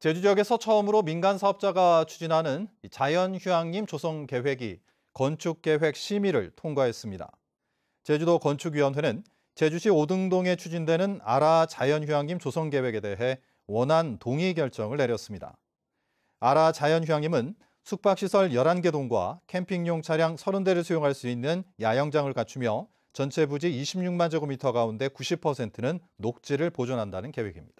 제주 지역에서 처음으로 민간 사업자가 추진하는 자연휴양림 조성 계획이 건축계획 심의를 통과했습니다. 제주도 건축위원회는 제주시 오등동에 추진되는 아라 자연휴양림 조성 계획에 대해 원안 동의 결정을 내렸습니다. 아라 자연휴양림은 숙박시설 11개 동과 캠핑용 차량 30대를 수용할 수 있는 야영장을 갖추며 전체 부지 26만 제곱미터 가운데 90%는 녹지를 보존한다는 계획입니다.